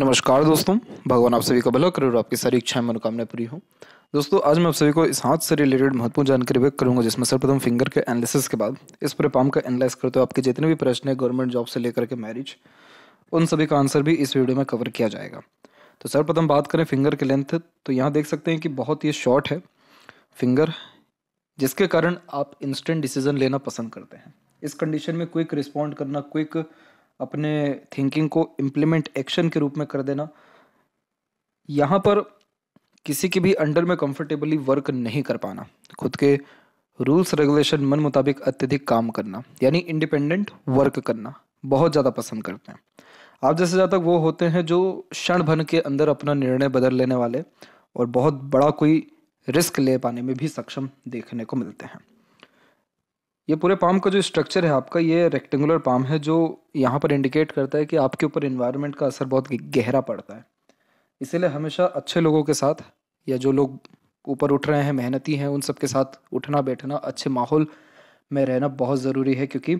नमस्कार दोस्तों भगवान आप सभी का भला करो और आपकी सारी इच्छाएं मनोकामना पूरी हो दोस्तों आज मैं आप सभी को इस हाथ से रिलेटेड महत्वपूर्ण जानकारी व्यक्त करूंगा जिसमें सर्वप्रथम फिंगर के एनालिसिस के बाद इस पूरे पाम का एनालाइज करते हो आपके जितने भी प्रश्न है गवर्नमेंट जॉब से लेकर के मैरिज उन सभी का आंसर भी इस वीडियो में कवर किया जाएगा तो सर्वप्रथम बात करें फिंगर के लेंथ तो यहाँ देख सकते हैं कि बहुत ही शॉर्ट है फिंगर जिसके कारण आप इंस्टेंट डिसीजन लेना पसंद करते हैं इस कंडीशन में क्विक रिस्पॉन्ड करना क्विक quick अपने थिंकिंग को इम्प्लीमेंट एक्शन के रूप में कर देना यहाँ पर किसी के भी अंडर में कंफर्टेबली वर्क नहीं कर पाना खुद के रूल्स रेगुलेशन मन मुताबिक अत्यधिक काम करना यानी इंडिपेंडेंट वर्क करना बहुत ज़्यादा पसंद करते हैं आप जैसे ज़्यादा वो होते हैं जो क्षण भन के अंदर अपना निर्णय बदल लेने वाले और बहुत बड़ा कोई रिस्क ले पाने में भी सक्षम देखने को मिलते हैं ये पूरे पाम का जो स्ट्रक्चर है आपका ये रेक्टेंगुलर पाम है जो यहाँ पर इंडिकेट करता है कि आपके ऊपर इन्वायरमेंट का असर बहुत गहरा पड़ता है इसीलिए हमेशा अच्छे लोगों के साथ या जो लोग ऊपर उठ रहे हैं मेहनती हैं उन सबके साथ उठना बैठना अच्छे माहौल में रहना बहुत ज़रूरी है क्योंकि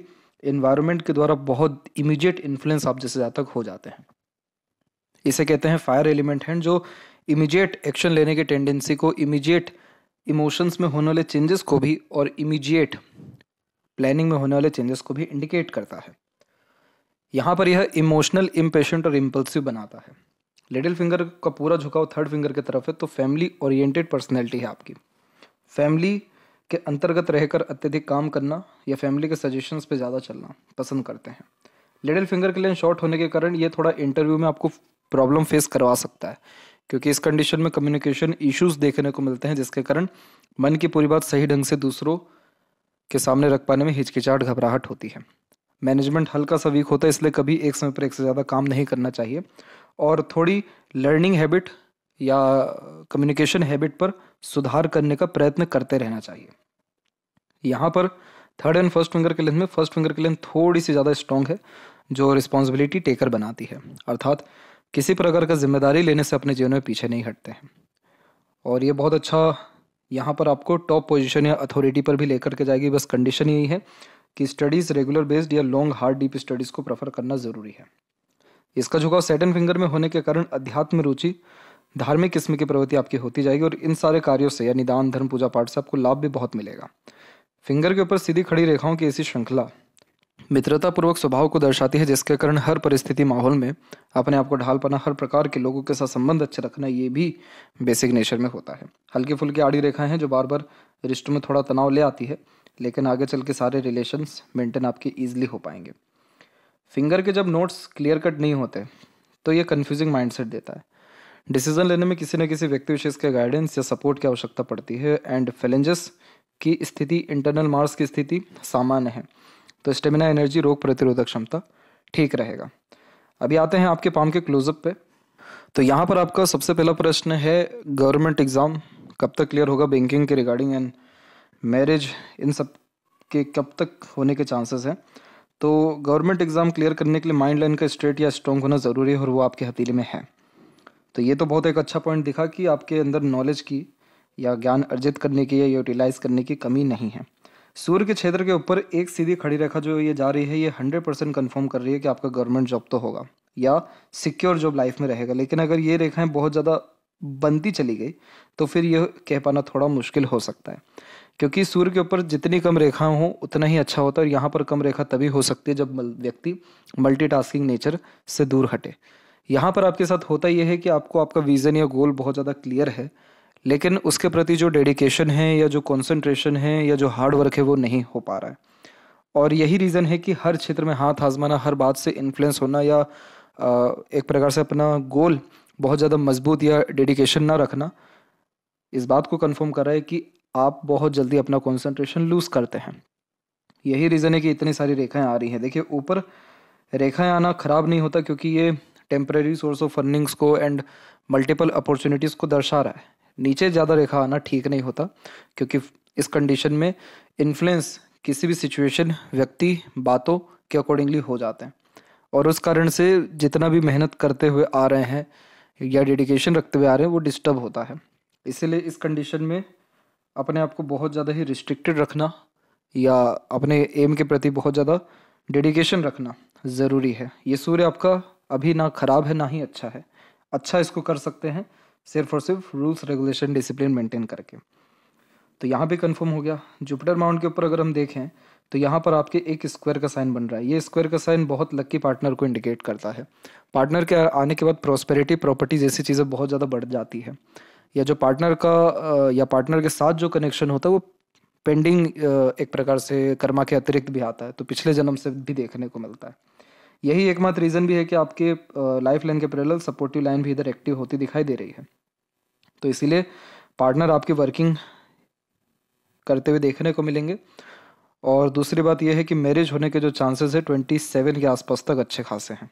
इन्वायरमेंट के द्वारा बहुत इमीडिएट इन्फ्लुएंस आप जैसे जातक हो जाते हैं इसे कहते हैं फायर एलिमेंट हैंड जो इमीडिएट एक्शन लेने की टेंडेंसी को इमीडिएट इमोशंस में होने वाले चेंजेस को भी और इमीडिएट प्लानिंग में होने वाले चेंजेस को भी इंडिकेट करता है यहाँ पर यह इमोशनल इम्पेशेंट और इम्पल्सिव बनाता है लिटिल फिंगर का पूरा झुकाव थर्ड फिंगर की तरफ है तो फैमिली ओरिएंटेड पर्सनैलिटी है आपकी फैमिली के अंतर्गत रहकर अत्यधिक काम करना या फैमिली के सजेशंस पे ज़्यादा चलना पसंद करते हैं लिटिल फिंगर के लिए शॉर्ट होने के कारण ये थोड़ा इंटरव्यू में आपको प्रॉब्लम फेस करवा सकता है क्योंकि इस कंडीशन में कम्युनिकेशन इश्यूज देखने को मिलते हैं जिसके कारण मन की पूरी बात सही ढंग से दूसरों के सामने रख पाने में हिचकिचाहट घबराहट होती है मैनेजमेंट हल्का सा वीक होता है इसलिए कभी एक समय पर एक से ज़्यादा काम नहीं करना चाहिए और थोड़ी लर्निंग हैबिट या कम्युनिकेशन हैबिट पर सुधार करने का प्रयत्न करते रहना चाहिए यहाँ पर थर्ड एंड फर्स्ट फिंगर के लेंथ में फर्स्ट फिंगर की लेंथ थोड़ी सी ज़्यादा स्ट्रॉन्ग है जो रिस्पॉन्सिबिलिटी टेकर बनाती है अर्थात किसी प्रकार का जिम्मेदारी लेने से अपने जीवन में पीछे नहीं हटते हैं और ये बहुत अच्छा यहाँ पर आपको टॉप पोजिशन या अथॉरिटी पर भी लेकर के जाएगी बस कंडीशन यही है कि स्टडीज़ रेगुलर बेस्ड या लॉन्ग हार्ड डीप स्टडीज़ को प्रेफर करना ज़रूरी है इसका झुकाव सेटन फिंगर में होने के कारण अध्यात्म रुचि धार्मिक किस्म की प्रवृत्ति आपकी होती जाएगी और इन सारे कार्यों से या निदान धर्म पूजा पाठ से आपको लाभ भी बहुत मिलेगा फिंगर के ऊपर सीधी खड़ी रेखाओं की ऐसी श्रृंखला मित्रतापूर्वक स्वभाव को दर्शाती है जिसके कारण हर परिस्थिति माहौल में अपने आप को ढाल पाना हर प्रकार के लोगों के साथ संबंध अच्छा रखना ये भी बेसिक नेचर में होता है हल्की फुल्की आड़ी रेखाएं हैं जो बार बार रिश्तों में थोड़ा तनाव ले आती है लेकिन आगे चल के सारे रिलेशन मेंटेन आपके ईजिली हो पाएंगे फिंगर के जब नोट्स क्लियर कट नहीं होते तो ये कन्फ्यूजिंग माइंडसेट देता है डिसीजन लेने में किसी न किसी व्यक्ति विशेष के गाइडेंस या सपोर्ट की आवश्यकता पड़ती है एंड फैलेंजेस की स्थिति इंटरनल मार्स की स्थिति सामान्य है तो स्टेमिना एनर्जी रोग प्रतिरोधक क्षमता ठीक रहेगा अभी आते हैं आपके पाम के क्लोजअप पे तो यहाँ पर आपका सबसे पहला प्रश्न है गवर्नमेंट एग्ज़ाम कब तक क्लियर होगा बैंकिंग के रिगार्डिंग एंड मैरिज इन सब के कब तक होने के चांसेस हैं तो गवर्नमेंट एग्ज़ाम क्लियर करने के लिए माइंड लाइन का स्ट्रेट या स्ट्रॉन्ग होना ज़रूरी है और वो आपके हथेली में है तो ये तो बहुत एक अच्छा पॉइंट दिखा कि आपके अंदर नॉलेज की या ज्ञान अर्जित करने की या यूटिलाइज करने की कमी नहीं है सूर्य के क्षेत्र के ऊपर एक सीधी खड़ी रेखा जो ये जा रही है ये हंड्रेड परसेंट कन्फर्म कर रही है कि आपका गवर्नमेंट जॉब तो होगा या सिक्योर जॉब लाइफ में रहेगा लेकिन अगर ये रेखाएं बहुत ज़्यादा बनती चली गई तो फिर ये कह पाना थोड़ा मुश्किल हो सकता है क्योंकि सूर्य के ऊपर जितनी कम रेखाएं हो उतना ही अच्छा होता है और यहाँ पर कम रेखा तभी हो सकती है जब व्यक्ति मल्टीटास्किंग नेचर से दूर हटे यहाँ पर आपके साथ होता यह है कि आपको आपका विज़न या गोल बहुत ज़्यादा क्लियर है लेकिन उसके प्रति जो डेडिकेशन है या जो कंसंट्रेशन है या जो हार्ड वर्क है वो नहीं हो पा रहा है और यही रीज़न है कि हर क्षेत्र में हाथ आजमाना हर बात से इन्फ्लुएंस होना या एक प्रकार से अपना गोल बहुत ज़्यादा मजबूत या डेडिकेशन ना रखना इस बात को कंफर्म कर रहा है कि आप बहुत जल्दी अपना कंसंट्रेशन लूज़ करते हैं यही रीज़न है कि इतनी सारी रेखाएं आ रही हैं देखिए ऊपर रेखाएं आना ख़राब नहीं होता क्योंकि ये टेम्प्रेरी सोर्स ऑफ अर्निंग्स को एंड मल्टीपल अपॉर्चुनिटीज़ को दर्शा रहा है नीचे ज़्यादा रेखा आना ठीक नहीं होता क्योंकि इस कंडीशन में इन्फ्लुएंस किसी भी सिचुएशन व्यक्ति बातों के अकॉर्डिंगली हो जाते हैं और उस कारण से जितना भी मेहनत करते हुए आ रहे हैं या डेडिकेशन रखते हुए आ रहे हैं वो डिस्टर्ब होता है इसीलिए इस कंडीशन में अपने आप को बहुत ज़्यादा ही रिस्ट्रिक्टेड रखना या अपने एम के प्रति बहुत ज़्यादा डेडिकेशन रखना ज़रूरी है ये सूर्य आपका अभी ना ख़राब है ना ही अच्छा है अच्छा इसको कर सकते हैं सिर्फ और सिर्फ रूल्स रेगुलेशन डिसिप्लिन मेंटेन करके तो यहाँ पे कंफर्म हो गया जुपिटर माउंट के ऊपर अगर हम देखें तो यहाँ पर आपके एक स्क्वायर का साइन बन रहा है ये स्क्वायर का साइन बहुत लक्की पार्टनर को इंडिकेट करता है पार्टनर के आने के बाद प्रॉस्पेरिटी प्रॉपर्टी जैसी चीज़ें बहुत ज़्यादा बढ़ जाती है या जो पार्टनर का या पार्टनर के साथ जो कनेक्शन होता है वो पेंडिंग एक प्रकार से कर्मा के अतिरिक्त भी आता है तो पिछले जन्म से भी देखने को मिलता है यही एकमात्र रीज़न भी है कि आपके लाइफ लाइन के पैरल सपोर्टिव लाइन भी इधर एक्टिव होती दिखाई दे रही है तो इसीलिए पार्टनर आपकी वर्किंग करते हुए देखने को मिलेंगे और दूसरी बात यह है कि मैरिज होने के जो चांसेस है ट्वेंटी सेवन के आसपास तक अच्छे खासे हैं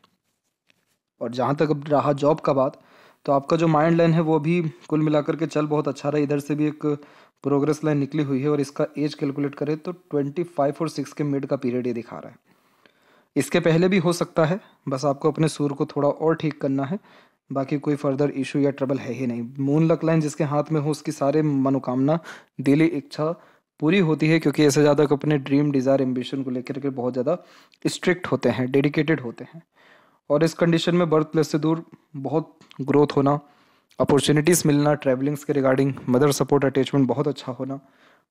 और जहाँ तक अब रहा जॉब का बात तो आपका जो माइंड लाइन है वो भी कुल मिलाकर के चल बहुत अच्छा रहा इधर से भी एक प्रोग्रेस लाइन निकली हुई है और इसका एज कैलकुलेट करें तो ट्वेंटी फाइव और सिक्स के मिड का पीरियड ये दिखा रहा है इसके पहले भी हो सकता है बस आपको अपने सुर को थोड़ा और ठीक करना है बाकी कोई फर्दर इशू या ट्रबल है ही नहीं मून लक लाइन जिसके हाथ में हो उसकी सारे मनोकामना दिली इच्छा पूरी होती है क्योंकि ऐसे ज़्यादा अपने ड्रीम डिज़ायर एम्बिशन को लेकर के बहुत ज़्यादा स्ट्रिक्ट होते हैं डेडिकेटेड होते हैं और इस कंडीशन में बर्थ प्लेस से दूर बहुत ग्रोथ होना अपॉर्चुनिटीज़ मिलना ट्रैवलिंग्स के रिगार्डिंग मदर सपोर्ट अटैचमेंट बहुत अच्छा होना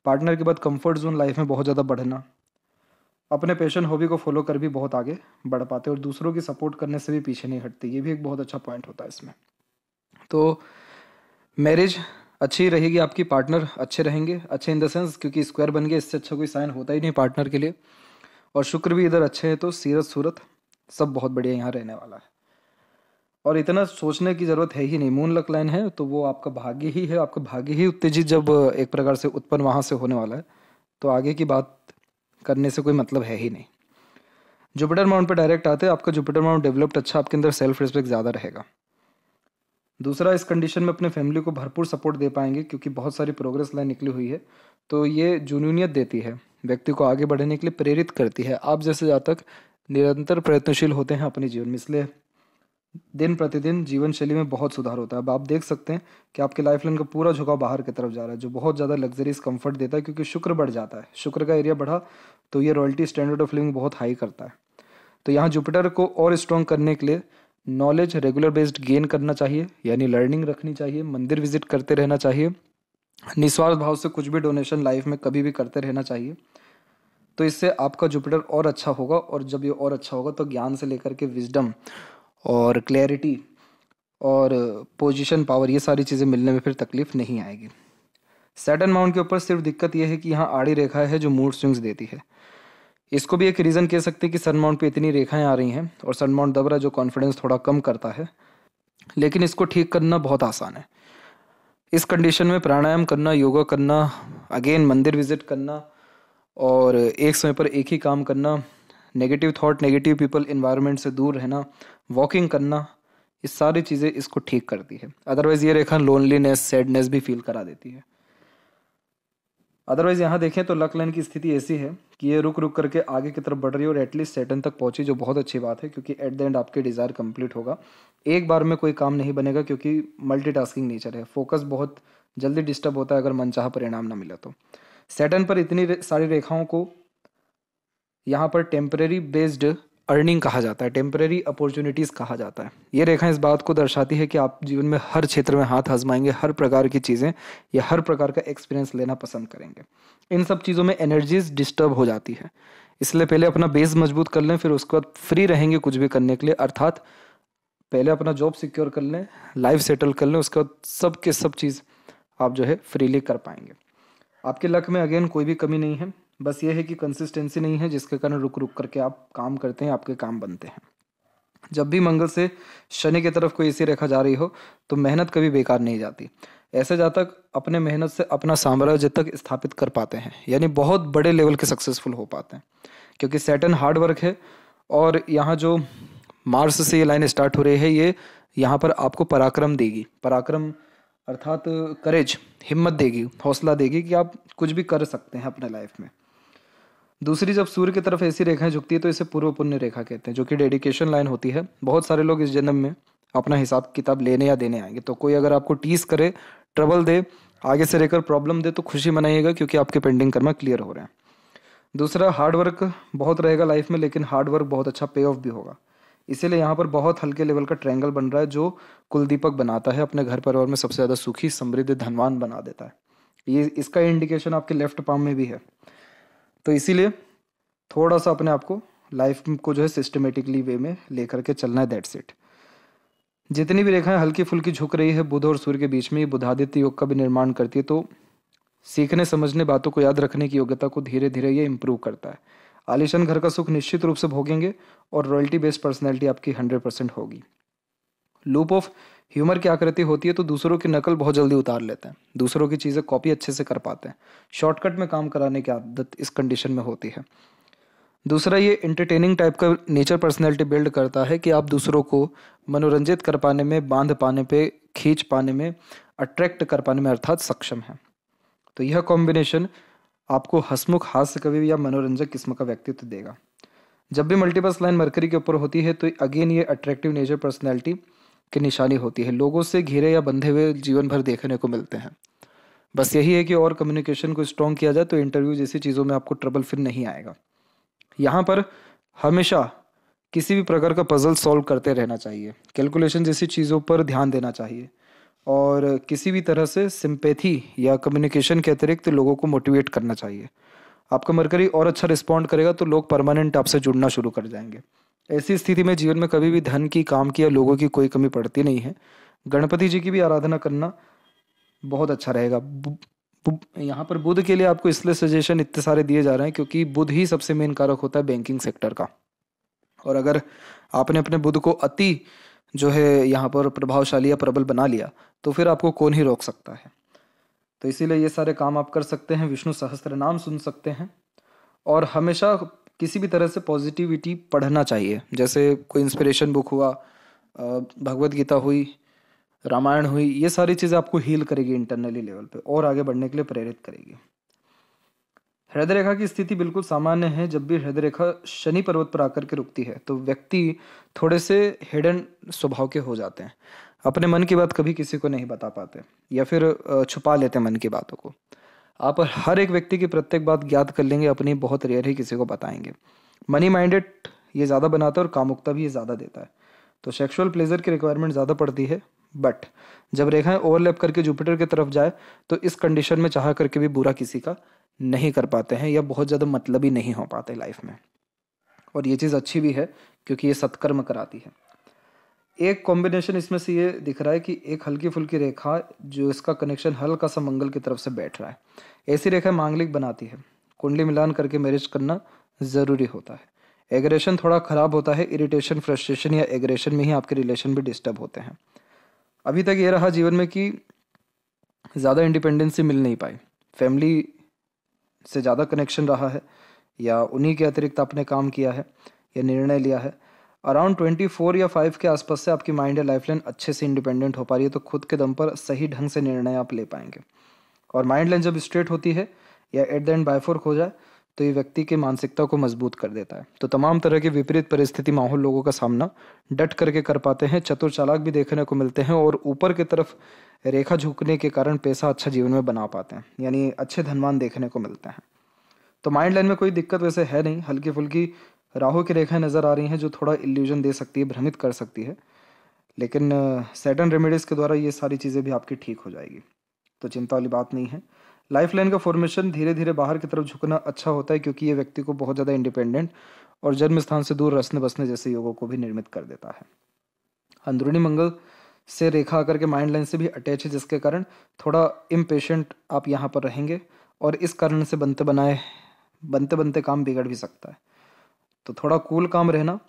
पार्टनर के बाद कंफर्ट जोन लाइफ में बहुत ज़्यादा बढ़ना अपने पैशन हॉबी को फॉलो कर भी बहुत आगे बढ़ पाते और दूसरों की सपोर्ट करने से भी पीछे नहीं हटते ये भी एक बहुत अच्छा पॉइंट होता है इसमें तो मैरिज अच्छी रहेगी आपकी पार्टनर अच्छे रहेंगे अच्छे इन द सेंस क्योंकि स्क्वायर बन गए इससे अच्छा कोई साइन होता ही नहीं पार्टनर के लिए और शुक्र भी इधर अच्छे हैं तो सीरत सूरत सब बहुत बढ़िया यहाँ रहने वाला है और इतना सोचने की ज़रूरत है ही नहीं मून लक लाइन है तो वो आपका भाग्य ही है आपका भाग्य ही उत्तेजित जब एक प्रकार से उत्पन्न वहाँ से होने वाला है तो आगे की बात करने से कोई मतलब है ही नहीं जुपिटर माउंट पर डायरेक्ट आते आपका जुपिटर माउंट डेवलप्ड अच्छा आपके अंदर सेल्फ रिस्पेक्ट ज़्यादा रहेगा दूसरा इस कंडीशन में अपने फैमिली को भरपूर सपोर्ट दे पाएंगे क्योंकि बहुत सारी प्रोग्रेस लाइन निकली हुई है तो ये जुनूनियत देती है व्यक्ति को आगे बढ़ने के लिए प्रेरित करती है आप जैसे जातक निरंतर प्रयत्नशील होते हैं अपने जीवन में इसलिए दिन प्रतिदिन जीवन शैली में बहुत सुधार होता है अब आप देख सकते हैं कि आपके लाइफ लाइन का पूरा झुकाव बाहर की तरफ जा रहा है जो बहुत ज़्यादा लग्जरीज कंफर्ट देता है क्योंकि शुक्र बढ़ जाता है शुक्र का एरिया बढ़ा तो ये रॉयल्टी स्टैंडर्ड ऑफ लिविंग बहुत हाई करता है तो यहाँ जुपिटर को और स्ट्रॉन्ग करने के लिए नॉलेज रेगुलर बेस्ड गेन करना चाहिए यानी लर्निंग रखनी चाहिए मंदिर विजिट करते रहना चाहिए निस्वार्थ भाव से कुछ भी डोनेशन लाइफ में कभी भी करते रहना चाहिए तो इससे आपका जुपिटर और अच्छा होगा और जब ये और अच्छा होगा तो ज्ञान से लेकर के विजडम और क्लैरिटी और पोजीशन पावर ये सारी चीज़ें मिलने में फिर तकलीफ नहीं आएगी सैटन माउंट के ऊपर सिर्फ दिक्कत यह है कि यहाँ आड़ी रेखा है जो मूड स्विंग्स देती है इसको भी एक रीज़न कह सकते हैं कि सन माउंट पे इतनी रेखाएं आ रही हैं और सन माउंट दबरा जो कॉन्फिडेंस थोड़ा कम करता है लेकिन इसको ठीक करना बहुत आसान है इस कंडीशन में प्राणायाम करना योगा करना अगेन मंदिर विजिट करना और एक समय पर एक ही काम करना negative thought negative people environment से दूर रहना वॉकिंग करना इस सारी चीज़ें इसको ठीक करती है अदरवाइज़ ये रेखा लोनलीनेस सैडनेस भी फील करा देती है अदरवाइज़ यहाँ देखें तो लक लाइन की स्थिति ऐसी है कि ये रुक रुक करके आगे की तरफ बढ़ रही है और एटलीस्ट सेटन तक पहुँची जो बहुत अच्छी बात है क्योंकि एट द एंड आपके डिज़ायर कंप्लीट होगा एक बार में कोई काम नहीं बनेगा क्योंकि मल्टीटास्किंग नेचर है फोकस बहुत जल्दी डिस्टर्ब होता है अगर मनचाहा परिणाम ना मिला तो सेटन पर इतनी सारी रेखाओं को यहाँ पर टेम्प्रेरी बेस्ड अर्निंग कहा जाता है टेम्प्रेरी अपॉर्चुनिटीज़ कहा जाता है ये रेखा इस बात को दर्शाती है कि आप जीवन में हर क्षेत्र में हाथ आजमाएंगे हर प्रकार की चीज़ें या हर प्रकार का एक्सपीरियंस लेना पसंद करेंगे इन सब चीज़ों में एनर्जीज डिस्टर्ब हो जाती है इसलिए पहले अपना बेस मजबूत कर लें फिर उसके बाद फ्री रहेंगे कुछ भी करने के लिए अर्थात पहले अपना जॉब सिक्योर कर लें लाइफ सेटल कर लें उसके बाद सब के सब चीज़ आप जो है फ्रीली कर पाएंगे आपके लक में अगेन कोई भी कमी नहीं है बस ये है कि कंसिस्टेंसी नहीं है जिसके कारण रुक रुक करके आप काम करते हैं आपके काम बनते हैं जब भी मंगल से शनि की तरफ कोई ऐसी रेखा जा रही हो तो मेहनत कभी बेकार नहीं जाती ऐसे जातक अपने मेहनत से अपना साम्राज्य तक स्थापित कर पाते हैं यानी बहुत बड़े लेवल के सक्सेसफुल हो पाते हैं क्योंकि सैटन हार्ड वर्क है और यहाँ जो मार्स से ये लाइन स्टार्ट हो रही है ये यहाँ पर आपको पराक्रम देगी पराक्रम अर्थात करेज हिम्मत देगी हौसला देगी कि आप कुछ भी कर सकते हैं अपने लाइफ में दूसरी जब सूर्य की तरफ ऐसी रेखाएं झुकती है तो इसे पूर्व पुण्य रेखा कहते हैं जो कि डेडिकेशन लाइन होती है बहुत सारे लोग इस जन्म में अपना हिसाब किताब लेने या देने आएंगे तो कोई अगर आपको टीस करे ट्रबल दे आगे से लेकर प्रॉब्लम दे तो खुशी मनाइएगा क्योंकि आपके पेंडिंग कर्मा क्लियर हो रहे हैं दूसरा हार्ड वर्क बहुत रहेगा लाइफ में लेकिन हार्ड वर्क बहुत अच्छा पे ऑफ भी होगा इसीलिए यहाँ पर बहुत हल्के लेवल का ट्रैंगल बन रहा है जो कुलदीपक बनाता है अपने घर परिवार में सबसे ज़्यादा सुखी समृद्ध धनवान बना देता है ये इसका इंडिकेशन आपके लेफ्ट पाम में भी है तो इसीलिए थोड़ा सा अपने आप को लाइफ को जो है सिस्टमेटिकली वे में लेकर के चलना है दैट्स इट जितनी भी रेखाएं हल्की फुल्की झुक रही है बुध और सूर्य के बीच में ये बुधादित्य योग का भी निर्माण करती है तो सीखने समझने बातों को याद रखने की योग्यता को धीरे धीरे ये इम्प्रूव करता है आलिशान घर का सुख निश्चित रूप से भोगेंगे और रॉयल्टी बेस्ड पर्सनैलिटी आपकी हंड्रेड परसेंट होगी लूप ऑफ ह्यूमर की आकृति होती है तो दूसरों की नकल बहुत जल्दी उतार लेते हैं दूसरों की चीज़ें कॉपी अच्छे से कर पाते हैं शॉर्टकट में काम कराने की आदत इस कंडीशन में होती है दूसरा ये इंटरटेनिंग टाइप का नेचर पर्सनैलिटी बिल्ड करता है कि आप दूसरों को मनोरंजित कर पाने में बांध पाने पर खींच पाने में अट्रैक्ट कर पाने में अर्थात सक्षम है तो यह कॉम्बिनेशन आपको हसमुख हास्य कवि या मनोरंजक किस्म का व्यक्तित्व देगा जब भी मल्टीपल लाइन मरकरी के ऊपर होती है तो अगेन ये अट्रैक्टिव नेचर पर्सनैलिटी की निशानी होती है लोगों से घिरे या बंधे हुए जीवन भर देखने को मिलते हैं बस यही है कि और कम्युनिकेशन को स्ट्रॉन्ग किया जाए तो इंटरव्यू जैसी चीज़ों में आपको ट्रबल फिर नहीं आएगा यहाँ पर हमेशा किसी भी प्रकार का पजल सॉल्व करते रहना चाहिए कैलकुलेशन जैसी चीज़ों पर ध्यान देना चाहिए और किसी भी तरह से सिंपैथी या कम्युनिकेशन के अतिरिक्त तो लोगों को मोटिवेट करना चाहिए आपका मरकरी और अच्छा रिस्पॉन्ड करेगा तो लोग परमानेंट आपसे जुड़ना शुरू कर जाएंगे ऐसी स्थिति में जीवन में कभी भी धन की काम की या लोगों की कोई कमी पड़ती नहीं है गणपति जी की भी आराधना करना बहुत अच्छा रहेगा यहाँ पर बुद्ध के लिए आपको इसलिए सजेशन इतने सारे दिए जा रहे हैं क्योंकि बुद्ध ही सबसे मेन कारक होता है बैंकिंग सेक्टर का और अगर आपने अपने बुद्ध को अति जो है यहाँ पर प्रभावशाली या प्रबल बना लिया तो फिर आपको कौन ही रोक सकता है तो इसीलिए ये सारे काम आप कर सकते हैं विष्णु सहस्त्र नाम सुन सकते हैं और हमेशा किसी भी तरह से पॉजिटिविटी पढ़ना चाहिए जैसे कोई इंस्पिरेशन बुक हुआ भगवत गीता हुई रामायण हुई ये सारी चीज़ें आपको हील करेगी इंटरनली लेवल पे और आगे बढ़ने के लिए प्रेरित करेगी हृदय रेखा की स्थिति बिल्कुल सामान्य है जब भी हृदय रेखा शनि पर्वत पर आकर के रुकती है तो व्यक्ति थोड़े से हिडन स्वभाव के हो जाते हैं अपने मन की बात कभी किसी को नहीं बता पाते या फिर छुपा लेते मन की बातों को आप हर एक व्यक्ति की प्रत्येक बात ज्ञात कर लेंगे अपनी बहुत रेयर ही किसी को बताएंगे मनी माइंडेड ये ज़्यादा बनाता है और कामुकता भी ये ज़्यादा देता है तो सेक्सुअल प्लेजर की रिक्वायरमेंट ज़्यादा पड़ती है बट जब रेखाएं ओवरलैप करके जुपिटर की तरफ जाए तो इस कंडीशन में चाह करके भी बुरा किसी का नहीं कर पाते हैं या बहुत ज़्यादा मतलब ही नहीं हो पाते लाइफ में और ये चीज़ अच्छी भी है क्योंकि ये सत्कर्म कराती है एक कॉम्बिनेशन इसमें से ये दिख रहा है कि एक हल्की फुल्की रेखा जो इसका कनेक्शन हल्का सा मंगल की तरफ से बैठ रहा है ऐसी रेखा मांगलिक बनाती है कुंडली मिलान करके मैरिज करना ज़रूरी होता है एग्रेशन थोड़ा ख़राब होता है इरिटेशन फ्रस्ट्रेशन या एग्रेशन में ही आपके रिलेशन भी डिस्टर्ब होते हैं अभी तक ये रहा जीवन में कि ज़्यादा इंडिपेंडेंसी मिल नहीं पाई फैमिली से ज़्यादा कनेक्शन रहा है या उन्हीं के अतिरिक्त आपने काम किया है या निर्णय लिया है अराउंड ट्वेंटी फोर या फाइव के आसपास से आपकी माइंड या लाइफलाइन अच्छे से इंडिपेंडेंट हो पा रही है तो खुद के दम पर सही ढंग से निर्णय आप ले पाएंगे और माइंड लाइन जब स्ट्रेट होती है या एट द एंड बायफोर्क हो जाए तो ये व्यक्ति की मानसिकता को मजबूत कर देता है तो तमाम तरह के विपरीत परिस्थिति माहौल लोगों का सामना डट करके कर पाते हैं चतुर चालाक भी देखने को मिलते हैं और ऊपर की तरफ रेखा झुकने के कारण पैसा अच्छा जीवन में बना पाते हैं यानी अच्छे धनवान देखने को मिलते हैं तो माइंड लाइन में कोई दिक्कत वैसे है नहीं हल्की फुल्की राहु की रेखाएं नज़र आ रही हैं जो थोड़ा इल्यूजन दे सकती है भ्रमित कर सकती है लेकिन सेटन रेमेडीज़ के द्वारा ये सारी चीज़ें भी आपकी ठीक हो जाएगी तो चिंता वाली बात नहीं है लाइफ लाइन का फॉर्मेशन धीरे धीरे बाहर की तरफ झुकना अच्छा होता है क्योंकि ये व्यक्ति को बहुत ज़्यादा इंडिपेंडेंट और जन्म स्थान से दूर रसने बसने जैसे योगों को भी निर्मित कर देता है अंदरूनी मंगल से रेखा आकर के माइंड लाइन से भी अटैच है जिसके कारण थोड़ा इम्पेशेंट आप यहाँ पर रहेंगे और इस कारण से बनते बनाए बनते बनते काम बिगड़ भी सकता है तो थोड़ा कूल काम रहना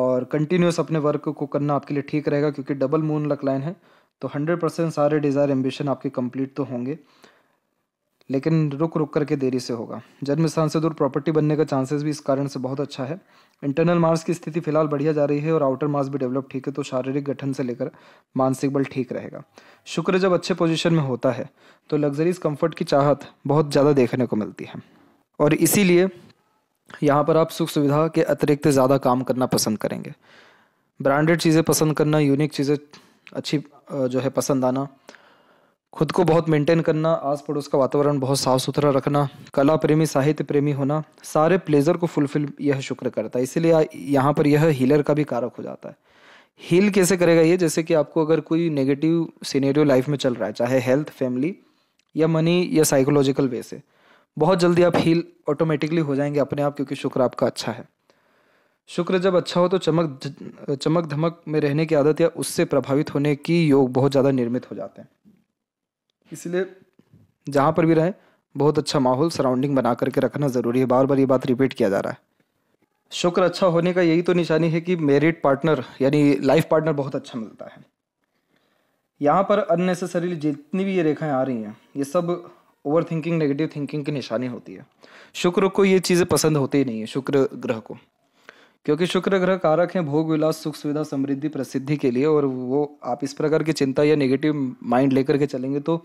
और कंटिन्यूस अपने वर्क को करना आपके लिए ठीक रहेगा क्योंकि डबल मून लक लाइन है तो हंड्रेड परसेंट सारे डिज़ायर एम्बिशन आपके कंप्लीट तो होंगे लेकिन रुक रुक करके देरी से होगा जन्म स्थान से दूर प्रॉपर्टी बनने का चांसेस भी इस कारण से बहुत अच्छा है इंटरनल मार्स की स्थिति फिलहाल बढ़िया जा रही है और आउटर मार्स भी डेवलप ठीक है तो शारीरिक गठन से लेकर मानसिक बल ठीक रहेगा शुक्र जब अच्छे पोजिशन में होता है तो लग्जरीज कम्फर्ट की चाहत बहुत ज़्यादा देखने को मिलती है और इसीलिए यहाँ पर आप सुख सुविधा के अतिरिक्त ज़्यादा काम करना पसंद करेंगे ब्रांडेड चीज़ें पसंद करना यूनिक चीज़ें अच्छी जो है पसंद आना खुद को बहुत मेंटेन करना आस पड़ोस का वातावरण बहुत साफ सुथरा रखना कला प्रेमी साहित्य प्रेमी होना सारे प्लेजर को फुलफिल यह शुक्र करता है इसीलिए यहाँ पर यह हीलर का भी कारक हो जाता है हील कैसे करेगा ये जैसे कि आपको अगर कोई नेगेटिव सीनेरियो लाइफ में चल रहा है चाहे हेल्थ फैमिली या मनी या साइकोलॉजिकल वे से बहुत जल्दी आप हील ऑटोमेटिकली हो जाएंगे अपने आप क्योंकि शुक्र आपका अच्छा है शुक्र जब अच्छा हो तो चमक चमक धमक में रहने की आदत या उससे प्रभावित होने की योग बहुत ज़्यादा निर्मित हो जाते हैं इसलिए जहाँ पर भी रहें बहुत अच्छा माहौल सराउंडिंग बना करके रखना ज़रूरी है बार बार ये बात रिपीट किया जा रहा है शुक्र अच्छा होने का यही तो निशानी है कि मेरिड पार्टनर यानी लाइफ पार्टनर बहुत अच्छा मिलता है यहाँ पर अननेसेसरीली जितनी भी ये रेखाएं आ रही हैं ये सब ओवर थिंकिंग नेगेटिव थिंकिंग की निशानी होती है शुक्र को ये चीज़ें पसंद होती ही नहीं है शुक्र ग्रह को क्योंकि शुक्र ग्रह कारक हैं भोग विलास सुख सुविधा समृद्धि प्रसिद्धि के लिए और वो आप इस प्रकार की चिंता या नेगेटिव माइंड लेकर के चलेंगे तो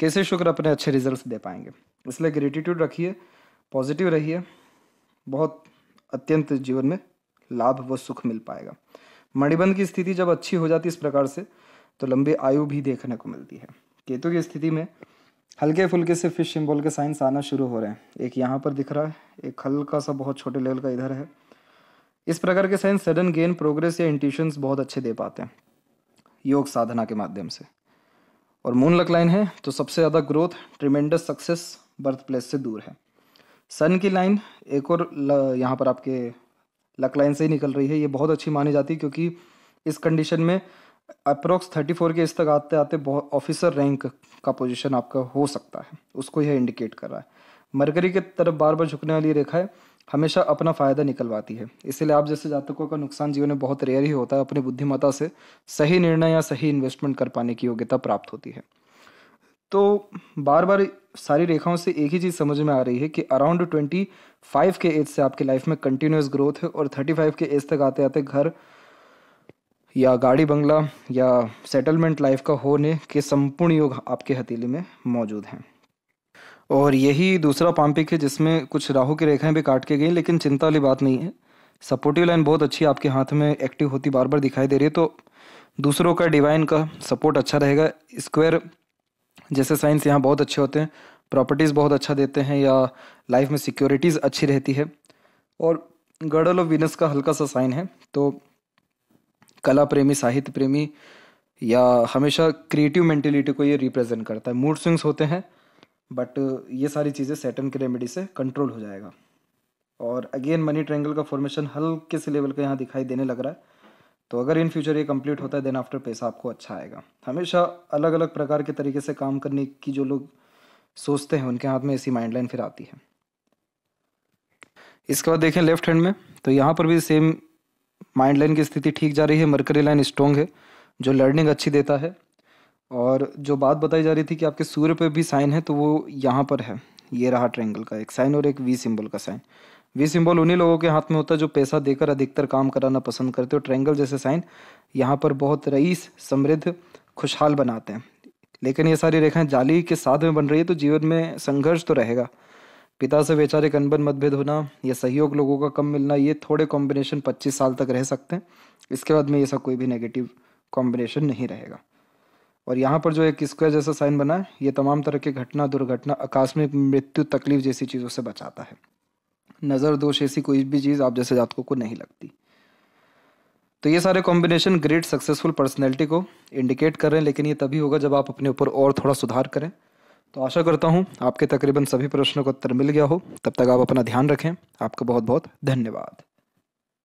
कैसे शुक्र अपने अच्छे रिजल्ट दे पाएंगे इसलिए ग्रेटिट्यूड रखिए पॉजिटिव रहिए बहुत अत्यंत जीवन में लाभ व सुख मिल पाएगा मणिबंध की स्थिति जब अच्छी हो जाती है इस प्रकार से तो लंबी आयु भी देखने को मिलती है केतु की स्थिति में हल्के फुल्के से फिश सिंबल के साइंस आना शुरू हो रहे हैं एक यहाँ पर दिख रहा है एक हल्का सा बहुत छोटे लेवल का इधर है इस प्रकार के साइंस सडन गेन प्रोग्रेस या इंट्यूशंस बहुत अच्छे दे पाते हैं योग साधना के माध्यम से और मून लक लाइन है तो सबसे ज़्यादा growth tremendous success birth place से दूर है सन की लाइन एक और यहाँ पर आपके लक लाइन से ही निकल रही है ये बहुत अच्छी मानी जाती है क्योंकि इस कंडीशन में अप्रोक्स थर्टी फोर के इस तक आते आते बहुत ऑफिसर रैंक का पोजीशन आपका हो सकता है उसको यह इंडिकेट कर रहा है मरकरी की तरफ बार बार झुकने वाली रेखाएं हमेशा अपना फ़ायदा निकलवाती है इसीलिए आप जैसे जातकों का नुकसान जीवन में बहुत रेयर ही होता है अपनी बुद्धिमत्ता से सही निर्णय या सही इन्वेस्टमेंट कर पाने की योग्यता प्राप्त होती है तो बार बार सारी रेखाओं से एक ही चीज़ समझ में आ रही है कि अराउंड ट्वेंटी फाइव के एज से आपकी लाइफ में कंटिन्यूस ग्रोथ है और थर्टी फाइव के एज तक आते आते घर या गाड़ी बंगला या सेटलमेंट लाइफ का होने के संपूर्ण योग आपके हथेली में मौजूद हैं और यही दूसरा पाम्पिक है जिसमें कुछ राहु की रेखाएं भी काट के गई लेकिन चिंता वाली बात नहीं है सपोर्टिव लाइन बहुत अच्छी आपके हाथ में एक्टिव होती बार बार दिखाई दे रही है तो दूसरों का डिवाइन का सपोर्ट अच्छा रहेगा स्क्वायर जैसे साइंस यहाँ बहुत अच्छे होते हैं प्रॉपर्टीज़ बहुत अच्छा देते हैं या लाइफ में सिक्योरिटीज़ अच्छी रहती है और गर्डल ऑफ विनस का हल्का सा साइन है तो कला प्रेमी साहित्य प्रेमी या हमेशा क्रिएटिव मेंटेलिटी को ये रिप्रेजेंट करता है मूड स्विंग्स होते हैं बट ये सारी चीज़ें सेटन के रेमेडी से कंट्रोल हो जाएगा और अगेन मनी ट्रेंगल का फॉर्मेशन हल्के से लेवल का यहाँ दिखाई देने लग रहा है तो अगर इन फ्यूचर ये कंप्लीट होता है देन आफ्टर पैसा आपको अच्छा आएगा हमेशा अलग अलग प्रकार के तरीके से काम करने की जो लोग सोचते हैं उनके हाथ में ऐसी माइंड लाइन फिर आती है इसके बाद देखें लेफ्ट हैंड में तो यहाँ पर भी सेम माइंड लाइन की स्थिति ठीक जा रही है मरकरी लाइन स्ट्रॉन्ग है जो लर्निंग अच्छी देता है और जो बात बताई जा रही थी कि आपके सूर्य पे भी साइन है तो वो यहाँ पर है ये रहा ट्रैंगल का एक साइन और एक वी सिंबल का साइन वी सिंबल उन्हीं लोगों के हाथ में होता है जो पैसा देकर अधिकतर काम कराना पसंद करते हो ट्रैंगल जैसे साइन यहाँ पर बहुत रईस समृद्ध खुशहाल बनाते हैं लेकिन ये सारी रेखाएं जाली के साथ में बन रही है तो जीवन में संघर्ष तो रहेगा पिता से वैचारिक अनबन मतभेद होना या सहयोग लोगों का कम मिलना ये थोड़े कॉम्बिनेशन 25 साल तक रह सकते हैं इसके बाद में ये सब कोई भी नेगेटिव कॉम्बिनेशन नहीं रहेगा और यहाँ पर जो एक स्क्वायर जैसा साइन बना है ये तमाम तरह की घटना दुर्घटना आकस्मिक मृत्यु तकलीफ जैसी चीज़ों से बचाता है नज़र दोष ऐसी कोई भी चीज़ आप जैसे जातकों को नहीं लगती तो ये सारे कॉम्बिनेशन ग्रेट सक्सेसफुल पर्सनैलिटी को इंडिकेट कर रहे हैं लेकिन ये तभी होगा जब आप अपने ऊपर और थोड़ा सुधार करें तो आशा करता हूँ आपके तकरीबन सभी प्रश्नों का उत्तर मिल गया हो तब तक आप अपना ध्यान रखें आपका बहुत बहुत धन्यवाद